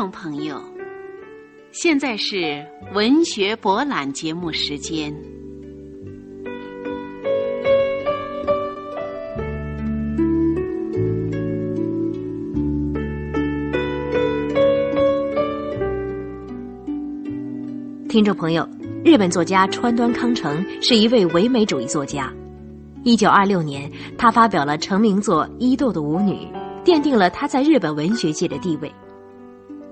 众朋友，现在是文学博览节目时间。听众朋友，日本作家川端康成是一位唯美主义作家。一九二六年，他发表了成名作《伊豆的舞女》，奠定了他在日本文学界的地位。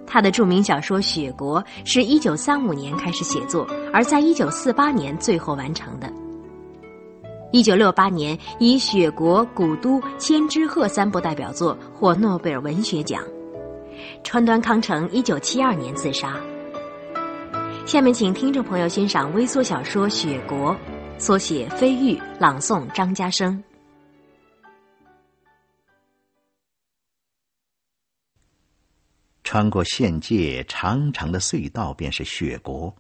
他的著名小说《雪国》是一九三五年开始写作，而在一九四八年最后完成的。一九六八年，以《雪国》《古都》《千枝鹤》三部代表作获诺贝尔文学奖。川端康成一九七二年自杀。下面，请听众朋友欣赏微缩小说《雪国》，缩写飞玉朗诵张家生。穿过县界，长长的隧道便是雪国。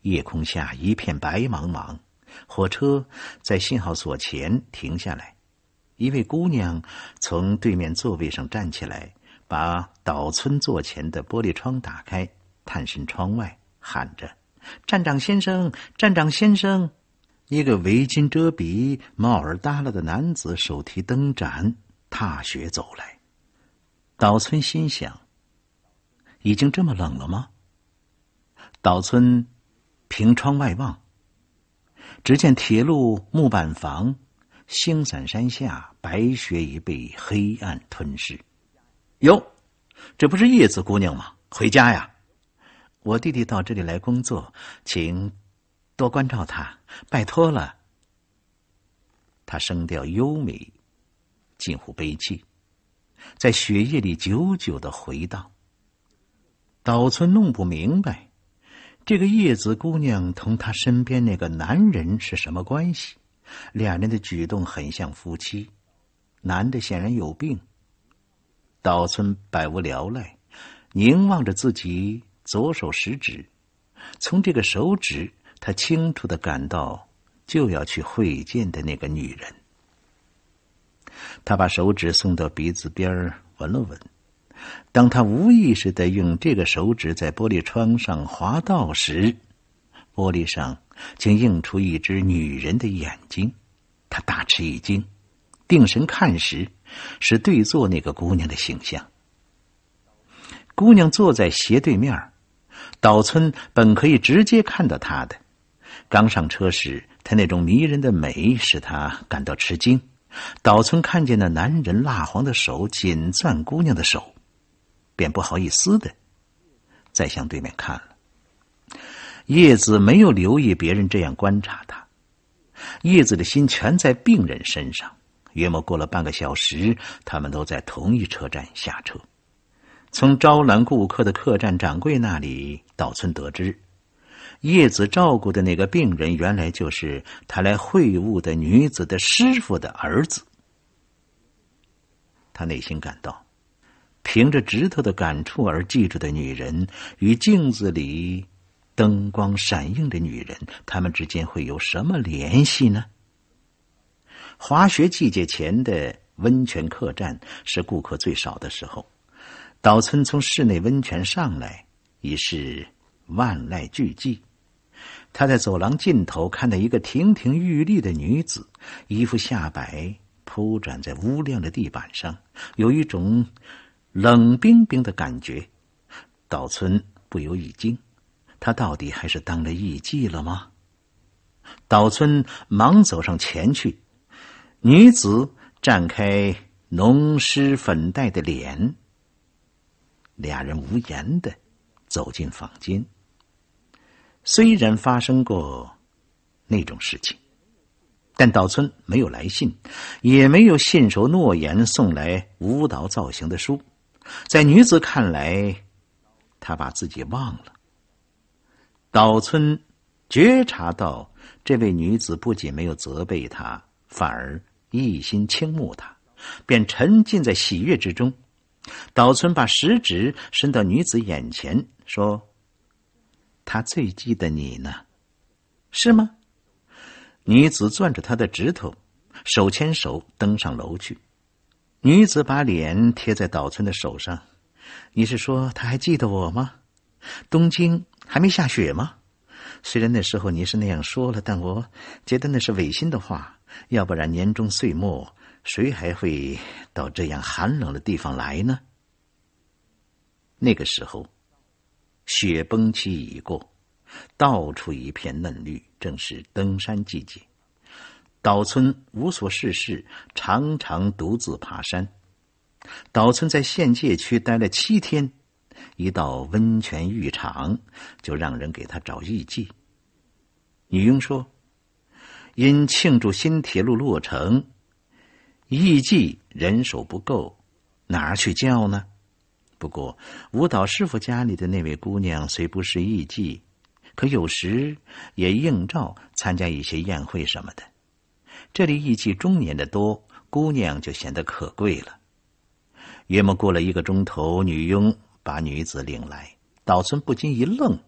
夜空下一片白茫茫，火车在信号所前停下来。一位姑娘从对面座位上站起来，把岛村座前的玻璃窗打开，探身窗外喊着：“站长先生，站长先生！”一个围巾遮鼻、帽儿耷拉的男子手提灯盏，踏雪走来。岛村心想。已经这么冷了吗？岛村凭窗外望，只见铁路木板房、星散山下，白雪已被黑暗吞噬。哟，这不是叶子姑娘吗？回家呀！我弟弟到这里来工作，请多关照他，拜托了。他声调优美，近乎悲戚，在雪夜里久久的回荡。岛村弄不明白，这个叶子姑娘同她身边那个男人是什么关系？两人的举动很像夫妻，男的显然有病。岛村百无聊赖，凝望着自己左手食指，从这个手指，他清楚的感到就要去会见的那个女人。他把手指送到鼻子边闻了闻。当他无意识的用这个手指在玻璃窗上滑道时，玻璃上竟映出一只女人的眼睛。他大吃一惊，定神看时，是对坐那个姑娘的形象。姑娘坐在斜对面，岛村本可以直接看到她的。刚上车时，她那种迷人的美使他感到吃惊。岛村看见那男人蜡黄的手紧攥姑娘的手。便不好意思的，再向对面看了。叶子没有留意别人这样观察他，叶子的心全在病人身上。约莫过了半个小时，他们都在同一车站下车。从招揽顾客的客栈掌柜那里，岛村得知，叶子照顾的那个病人，原来就是他来会晤的女子的师傅的儿子。他内心感到。凭着指头的感触而记住的女人，与镜子里灯光闪映的女人，他们之间会有什么联系呢？滑雪季节前的温泉客栈是顾客最少的时候，岛村从室内温泉上来已是万籁俱寂。他在走廊尽头看到一个亭亭玉立的女子，衣服下摆铺展在乌亮的地板上，有一种。冷冰冰的感觉，岛村不由一惊。他到底还是当了艺妓了吗？岛村忙走上前去，女子绽开浓湿粉黛的脸。俩人无言的走进房间。虽然发生过那种事情，但岛村没有来信，也没有信守诺言送来舞蹈造型的书。在女子看来，他把自己忘了。岛村觉察到这位女子不仅没有责备他，反而一心倾慕他，便沉浸在喜悦之中。岛村把食指伸到女子眼前，说：“他最记得你呢，是吗？”女子攥着他的指头，手牵手登上楼去。女子把脸贴在岛村的手上。你是说他还记得我吗？东京还没下雪吗？虽然那时候你是那样说了，但我觉得那是违心的话。要不然年终岁末，谁还会到这样寒冷的地方来呢？那个时候，雪崩期已过，到处一片嫩绿，正是登山季节。岛村无所事事，常常独自爬山。岛村在县界区待了七天，一到温泉浴场，就让人给他找艺妓。女佣说：“因庆祝新铁路落成，艺妓人手不够，哪儿去叫呢？”不过舞蹈师傅家里的那位姑娘虽不是艺妓，可有时也应召参加一些宴会什么的。这里艺妓中年的多，姑娘就显得可贵了。约莫过了一个钟头，女佣把女子领来，岛村不禁一愣。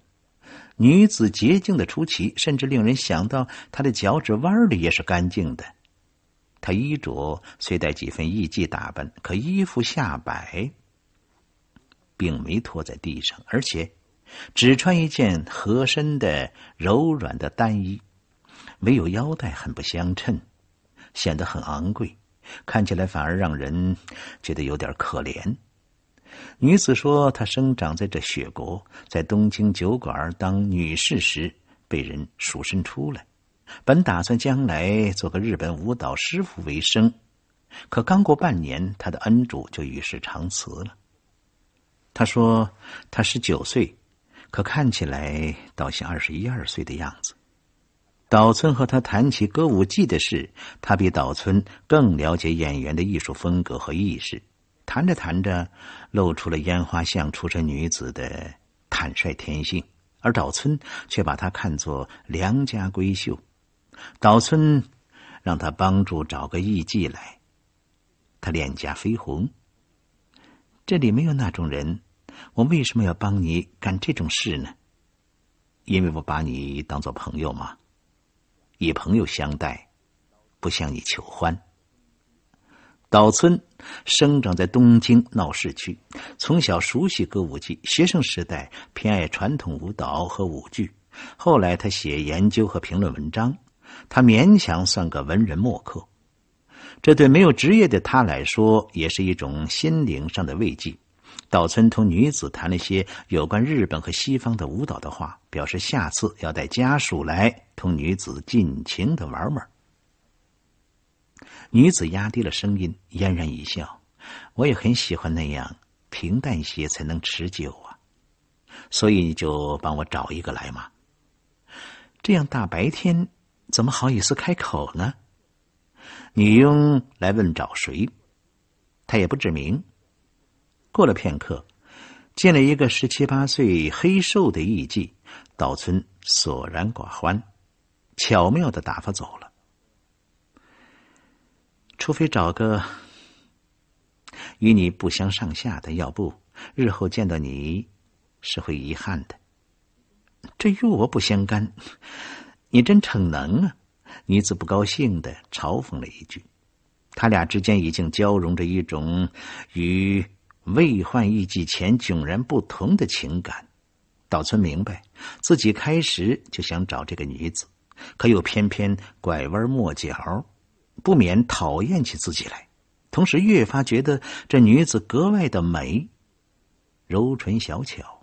女子洁净的出奇，甚至令人想到她的脚趾弯里也是干净的。她衣着虽带几分艺妓打扮，可衣服下摆并没拖在地上，而且只穿一件合身的柔软的单衣，没有腰带，很不相称。显得很昂贵，看起来反而让人觉得有点可怜。女子说：“她生长在这雪国，在东京酒馆当女侍时被人赎身出来，本打算将来做个日本舞蹈师傅为生，可刚过半年，她的恩主就与世长辞了。”她说：“她十九岁，可看起来倒像二十一二岁的样子。”岛村和他谈起歌舞伎的事，他比岛村更了解演员的艺术风格和意识。谈着谈着，露出了烟花巷出身女子的坦率天性，而岛村却把她看作良家闺秀。岛村让他帮助找个艺妓来，他脸颊绯红。这里没有那种人，我为什么要帮你干这种事呢？因为我把你当做朋友嘛。以朋友相待，不向你求欢。岛村生长在东京闹市区，从小熟悉歌舞伎。学生时代偏爱传统舞蹈和舞剧。后来他写研究和评论文章，他勉强算个文人墨客。这对没有职业的他来说，也是一种心灵上的慰藉。岛村同女子谈了些有关日本和西方的舞蹈的话，表示下次要带家属来同女子尽情的玩玩。女子压低了声音，嫣然一笑：“我也很喜欢那样平淡些才能持久啊，所以你就帮我找一个来嘛。”这样大白天，怎么好意思开口呢？女佣来问找谁，她也不指明。过了片刻，见了一个十七八岁黑瘦的艺妓，岛村索然寡欢，巧妙的打发走了。除非找个与你不相上下的，要不日后见到你是会遗憾的。这与我不相干，你真逞能啊！女子不高兴的嘲讽了一句，他俩之间已经交融着一种与。未换一记前迥然不同的情感，岛村明白自己开始就想找这个女子，可又偏偏拐弯抹角，不免讨厌起自己来，同时越发觉得这女子格外的美，柔唇小巧，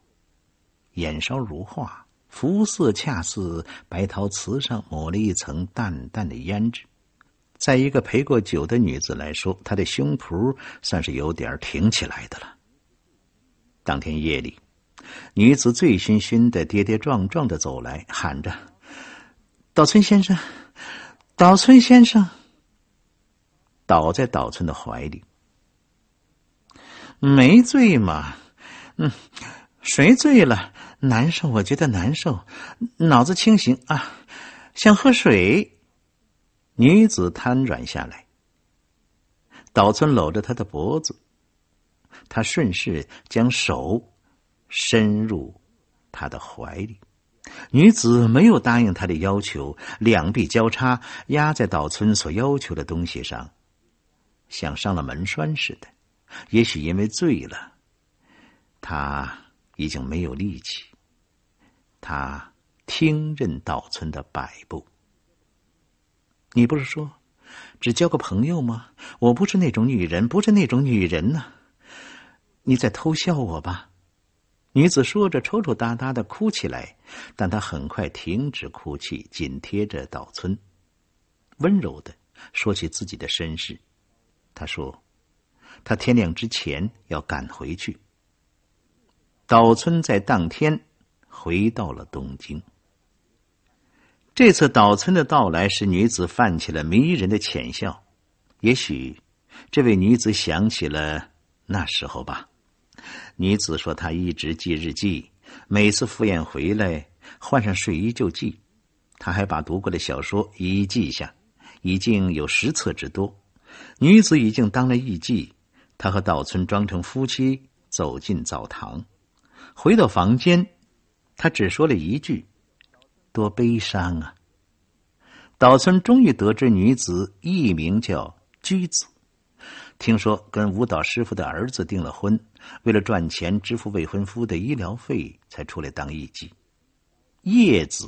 眼梢如画，肤色恰似白陶瓷上抹了一层淡淡的胭脂。在一个陪过酒的女子来说，她的胸脯算是有点挺起来的了。当天夜里，女子醉醺醺的、跌跌撞撞的走来，喊着：“岛村先生，岛村先生！”倒在岛村的怀里，没醉嘛，嗯，谁醉了？难受，我觉得难受，脑子清醒啊，想喝水。女子瘫软下来。岛村搂着她的脖子，他顺势将手伸入她的怀里。女子没有答应他的要求，两臂交叉压在岛村所要求的东西上，像上了门栓似的。也许因为醉了，他已经没有力气，他听任岛村的摆布。你不是说，只交个朋友吗？我不是那种女人，不是那种女人呢。你在偷笑我吧？女子说着，抽抽搭搭的哭起来，但她很快停止哭泣，紧贴着岛村，温柔的说起自己的身世。她说：“她天亮之前要赶回去。”岛村在当天回到了东京。这次岛村的到来使女子泛起了迷人的浅笑，也许这位女子想起了那时候吧。女子说：“她一直记日记，每次赴宴回来换上睡衣就记，她还把读过的小说一一记下，已经有十册之多。”女子已经当了艺妓，她和岛村装成夫妻走进澡堂，回到房间，她只说了一句。多悲伤啊！岛村终于得知女子艺名叫居子，听说跟舞蹈师傅的儿子订了婚，为了赚钱支付未婚夫的医疗费才出来当艺妓。叶子，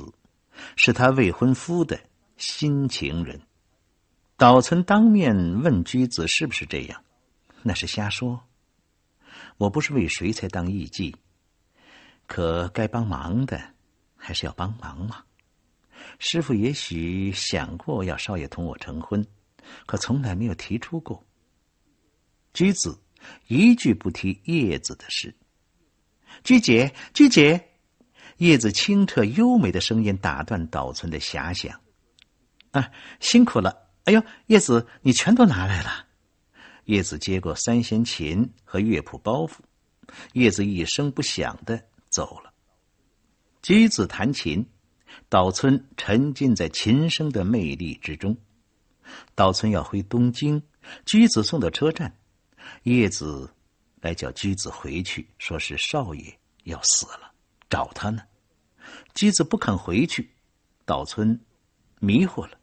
是他未婚夫的新情人。岛村当面问居子是不是这样，那是瞎说。我不是为谁才当艺妓，可该帮忙的。还是要帮忙嘛。师傅也许想过要少爷同我成婚，可从来没有提出过。居子一句不提叶子的事。居姐，居姐，叶子清澈优美的声音打断岛村的遐想。啊，辛苦了！哎呦，叶子，你全都拿来了。叶子接过三弦琴和乐谱包袱。叶子一声不响的走了。驹子弹琴，岛村沉浸在琴声的魅力之中。岛村要回东京，驹子送到车站，叶子来叫驹子回去，说是少爷要死了，找他呢。橘子不肯回去，岛村迷惑了。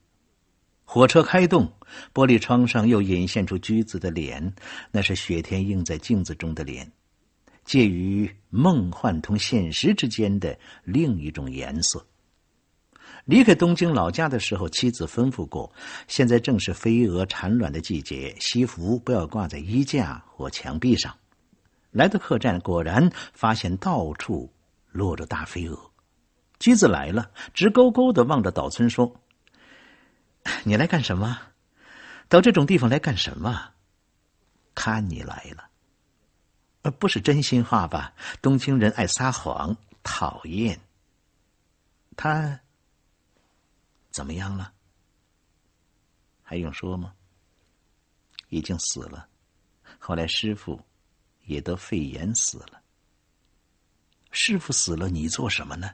火车开动，玻璃窗上又隐现出驹子的脸，那是雪天映在镜子中的脸。介于梦幻同现实之间的另一种颜色。离开东京老家的时候，妻子吩咐过：现在正是飞蛾产卵的季节，西服不要挂在衣架或墙壁上。来到客栈，果然发现到处落着大飞蛾。妻子来了，直勾勾的望着岛村说：“你来干什么？到这种地方来干什么？看你来了。”不是真心话吧？东京人爱撒谎，讨厌。他怎么样了？还用说吗？已经死了。后来师傅也得肺炎死了。师傅死了，你做什么呢？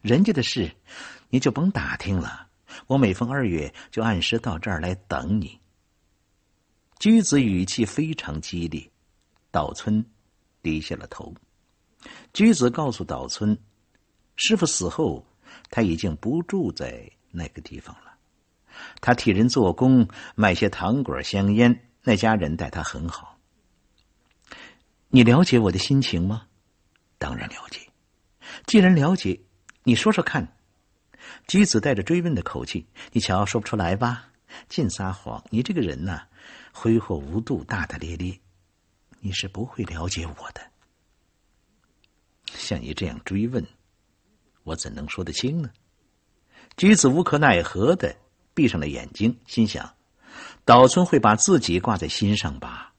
人家的事，你就甭打听了。我每逢二月就按时到这儿来等你。居子语气非常激烈。岛村低下了头。橘子告诉岛村：“师傅死后，他已经不住在那个地方了。他替人做工，卖些糖果、香烟。那家人待他很好。你了解我的心情吗？当然了解。既然了解，你说说看。”橘子带着追问的口气：“你瞧，说不出来吧？尽撒谎！你这个人呐，挥霍无度，大大咧咧。”你是不会了解我的。像你这样追问，我怎能说得清呢？橘子无可奈何的闭上了眼睛，心想：岛村会把自己挂在心上吧？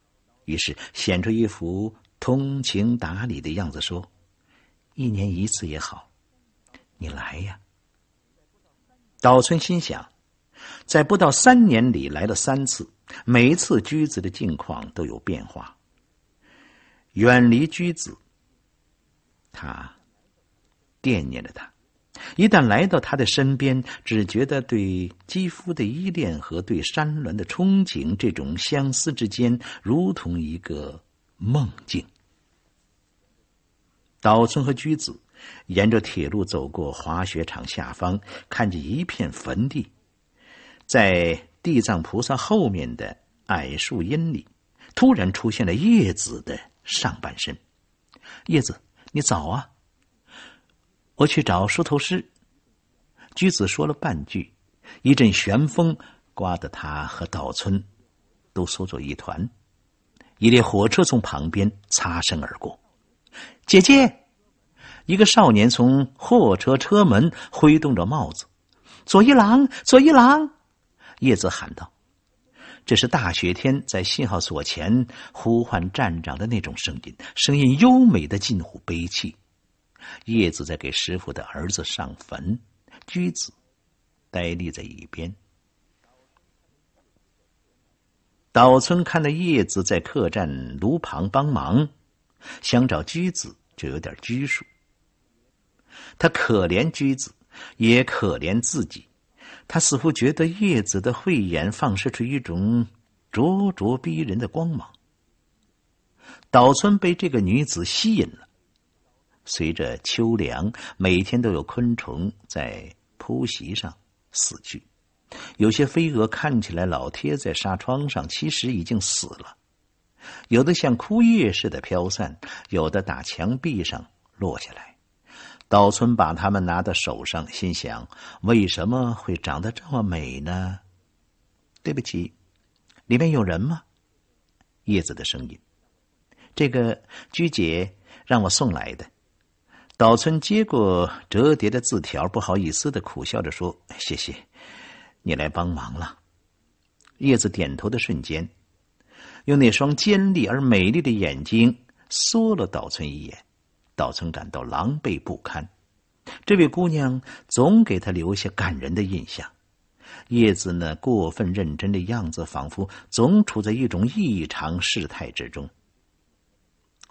于是显出一副通情达理的样子，说：“一年一次也好，你来呀。”岛村心想，在不到三年里来了三次，每一次橘子的境况都有变化。远离居子，他惦念着他。一旦来到他的身边，只觉得对肌肤的依恋和对山峦的憧憬，这种相思之间，如同一个梦境。岛村和居子沿着铁路走过滑雪场下方，看见一片坟地，在地藏菩萨后面的矮树荫里，突然出现了叶子的。上半身，叶子，你早啊！我去找梳头师。橘子说了半句，一阵旋风刮得他和岛村都缩作一团。一列火车从旁边擦身而过。姐姐，一个少年从货车车门挥动着帽子：“左一郎，左一郎！”叶子喊道。这是大雪天在信号所前呼唤站长的那种声音，声音优美，的近乎悲戚。叶子在给师傅的儿子上坟，驹子呆立在一边。岛村看到叶子在客栈炉旁帮忙，想找驹子就有点拘束。他可怜驹子，也可怜自己。他似乎觉得叶子的慧眼放射出一种灼灼逼人的光芒。岛村被这个女子吸引了。随着秋凉，每天都有昆虫在铺席上死去，有些飞蛾看起来老贴在纱窗上，其实已经死了；有的像枯叶似的飘散，有的打墙壁上落下来。岛村把它们拿到手上，心想：“为什么会长得这么美呢？”对不起，里面有人吗？叶子的声音。这个居姐让我送来的。岛村接过折叠的字条，不好意思的苦笑着说：“谢谢，你来帮忙了。”叶子点头的瞬间，用那双尖利而美丽的眼睛缩了岛村一眼。倒曾感到狼狈不堪，这位姑娘总给他留下感人的印象。叶子呢，过分认真的样子，仿佛总处在一种异常事态之中。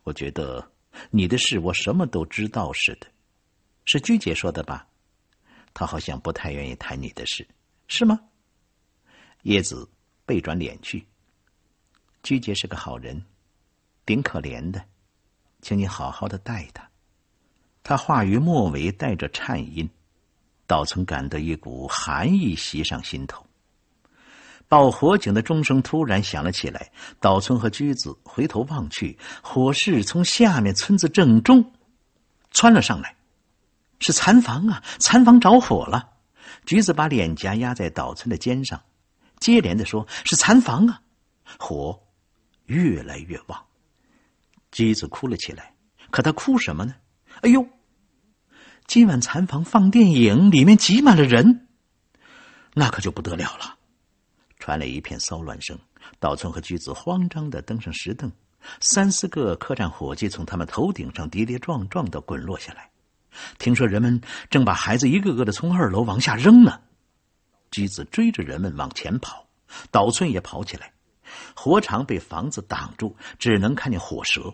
我觉得你的事，我什么都知道似的，是鞠姐说的吧？他好像不太愿意谈你的事，是吗？叶子背转脸去。鞠姐是个好人，挺可怜的。请你好好的待他。他话于末尾带着颤音，岛村感到一股寒意袭上心头。报火警的钟声突然响了起来，岛村和菊子回头望去，火势从下面村子正中窜了上来，是残房啊，残房着火了。橘子把脸颊压在岛村的肩上，接连的说：“是残房啊，火越来越旺。”菊子哭了起来，可她哭什么呢？哎呦，今晚禅房放电影，里面挤满了人，那可就不得了了！传来一片骚乱声，岛村和菊子慌张的登上石凳，三四个客栈伙计从他们头顶上跌跌撞撞的滚落下来。听说人们正把孩子一个个的从二楼往下扔呢。菊子追着人们往前跑，岛村也跑起来。火场被房子挡住，只能看见火舌。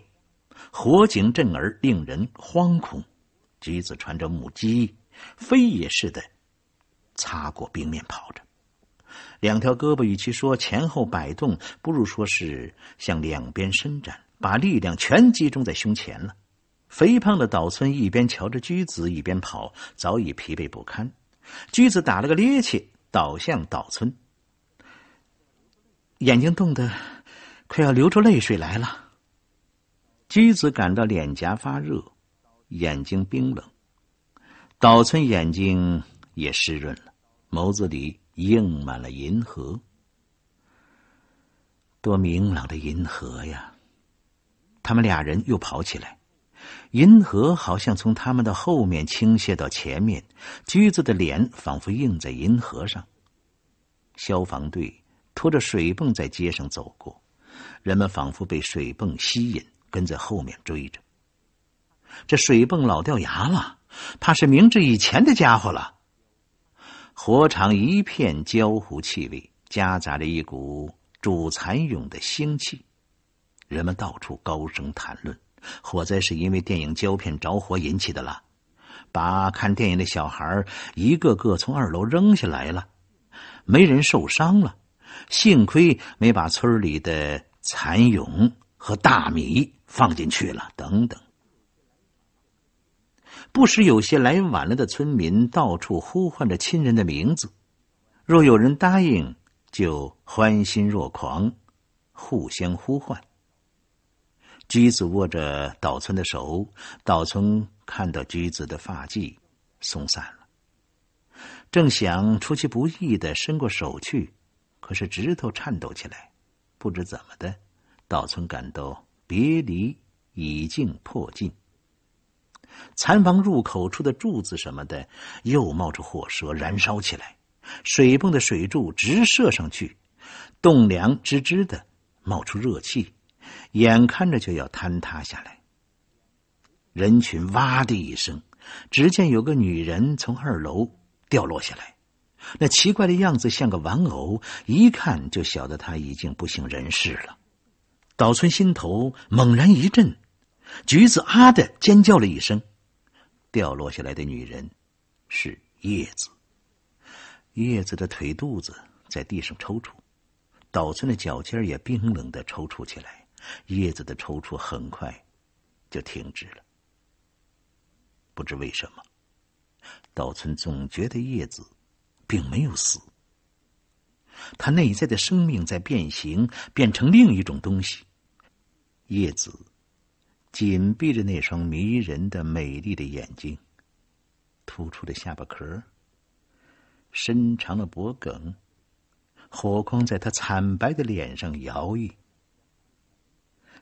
火警震耳，令人惶恐。橘子穿着木屐，飞也似的擦过冰面跑着，两条胳膊与其说前后摆动，不如说是向两边伸展，把力量全集中在胸前了。肥胖的岛村一边瞧着驹子，一边跑，早已疲惫不堪。驹子打了个趔趄，倒向岛村。眼睛冻得快要流出泪水来了。橘子感到脸颊发热，眼睛冰冷。岛村眼睛也湿润了，眸子里映满了银河。多明朗的银河呀！他们俩人又跑起来，银河好像从他们的后面倾泻到前面，橘子的脸仿佛映在银河上。消防队。拖着水泵在街上走过，人们仿佛被水泵吸引，跟在后面追着。这水泵老掉牙了，怕是明治以前的家伙了。火场一片焦糊气味，夹杂着一股煮蚕蛹的腥气。人们到处高声谈论：火灾是因为电影胶片着火引起的了，把看电影的小孩一个个从二楼扔下来了，没人受伤了。幸亏没把村里的蚕蛹和大米放进去了。等等，不时有些来晚了的村民到处呼唤着亲人的名字，若有人答应，就欢欣若狂，互相呼唤。橘子握着岛村的手，岛村看到橘子的发髻松散了，正想出其不意的伸过手去。可是指头颤抖起来，不知怎么的，道村感到别离已经迫近。禅房入口处的柱子什么的，又冒出火舌，燃烧起来；水泵的水柱直射上去，栋梁吱吱的冒出热气，眼看着就要坍塌下来。人群哇的一声，只见有个女人从二楼掉落下来。那奇怪的样子像个玩偶，一看就晓得他已经不省人事了。岛村心头猛然一震，橘子啊的尖叫了一声。掉落下来的女人是叶子。叶子的腿肚子在地上抽搐，岛村的脚尖也冰冷的抽搐起来。叶子的抽搐很快就停止了。不知为什么，岛村总觉得叶子。并没有死。他内在的生命在变形，变成另一种东西。叶子紧闭着那双迷人的美丽的眼睛，突出的下巴壳，伸长的脖梗，火光在他惨白的脸上摇曳。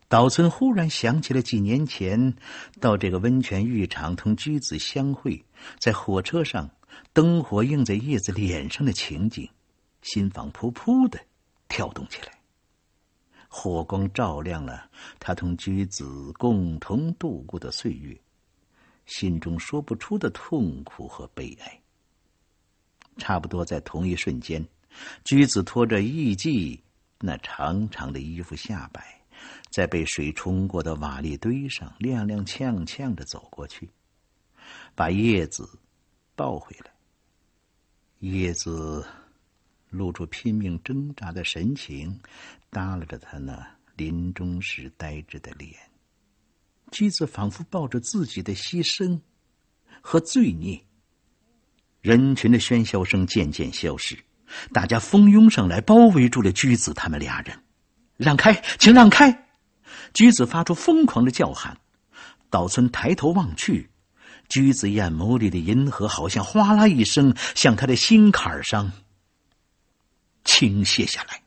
岛村忽然想起了几年前到这个温泉浴场同居子相会，在火车上。灯火映在叶子脸上的情景，心房扑扑的跳动起来。火光照亮了他同驹子共同度过的岁月，心中说不出的痛苦和悲哀。差不多在同一瞬间，驹子拖着艺妓那长长的衣服下摆，在被水冲过的瓦砾堆上踉踉跄跄地走过去，把叶子。抱回来，叶子露出拼命挣扎的神情，耷拉着他那临终时呆滞的脸。妻子仿佛抱着自己的牺牲和罪孽。人群的喧嚣声渐渐消失，大家蜂拥上来，包围住了橘子他们俩人。让开，请让开！橘子发出疯狂的叫喊。岛村抬头望去。橘子眼眸里的银河，好像哗啦一声，向他的心坎上倾泻下来。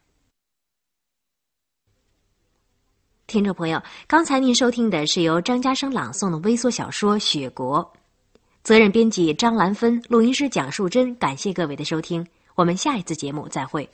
听众朋友，刚才您收听的是由张家生朗诵的微缩小说《雪国》，责任编辑张兰芬，录音师蒋树珍。感谢各位的收听，我们下一次节目再会。